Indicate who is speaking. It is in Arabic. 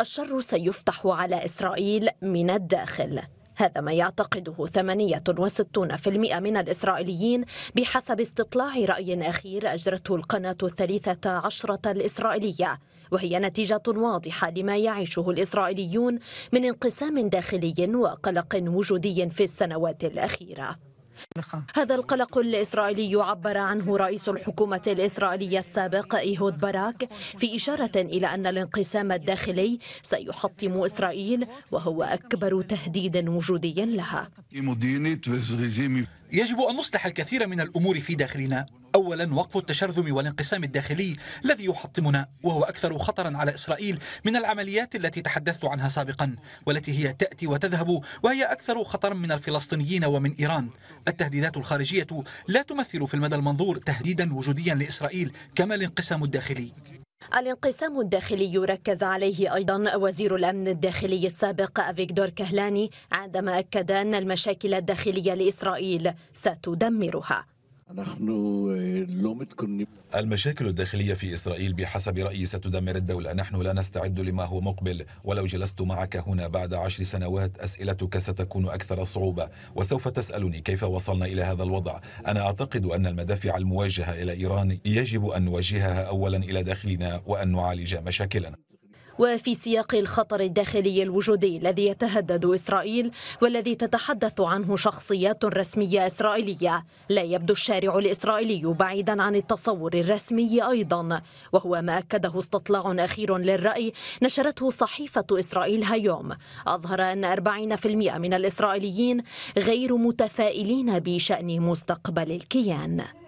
Speaker 1: الشر سيفتح على إسرائيل من الداخل هذا ما يعتقده 68% من الإسرائيليين بحسب استطلاع رأي أخير أجرته القناة الثالثة عشرة الإسرائيلية وهي نتيجة واضحة لما يعيشه الإسرائيليون من انقسام داخلي وقلق وجودي في السنوات الأخيرة هذا القلق الإسرائيلي عبر عنه رئيس الحكومة الإسرائيلية السابق إيهود باراك في إشارة إلى أن الانقسام الداخلي سيحطم إسرائيل وهو أكبر تهديد وجودي لها
Speaker 2: يجب أن نصلح الكثير من الأمور في داخلنا أولا وقف التشرذم والانقسام الداخلي الذي يحطمنا وهو أكثر خطرا على إسرائيل من العمليات التي تحدثت عنها سابقا والتي هي تأتي وتذهب وهي أكثر خطرا من الفلسطينيين ومن إيران التهديدات الخارجية لا تمثل في المدى المنظور تهديدا وجوديا لإسرائيل كما الانقسام الداخلي
Speaker 1: الانقسام الداخلي ركز عليه أيضا وزير الأمن الداخلي السابق أفيكدور كهلاني عندما أكد أن المشاكل الداخلية لإسرائيل ستدمرها
Speaker 3: نحن آه، المشاكل الداخلية في إسرائيل بحسب رأيي ستدمر الدولة نحن لا نستعد لما هو مقبل ولو جلست معك هنا بعد عشر سنوات أسئلتك ستكون أكثر صعوبة وسوف تسألني كيف وصلنا إلى هذا الوضع أنا أعتقد أن المدافع الموجهة إلى إيران يجب أن نوجهها أولا إلى داخلنا وأن نعالج مشاكلنا
Speaker 1: وفي سياق الخطر الداخلي الوجودي الذي يتهدد إسرائيل والذي تتحدث عنه شخصيات رسمية إسرائيلية لا يبدو الشارع الإسرائيلي بعيدا عن التصور الرسمي أيضا وهو ما أكده استطلاع أخير للرأي نشرته صحيفة إسرائيل هيوم أظهر أن 40% من الإسرائيليين غير متفائلين بشأن مستقبل الكيان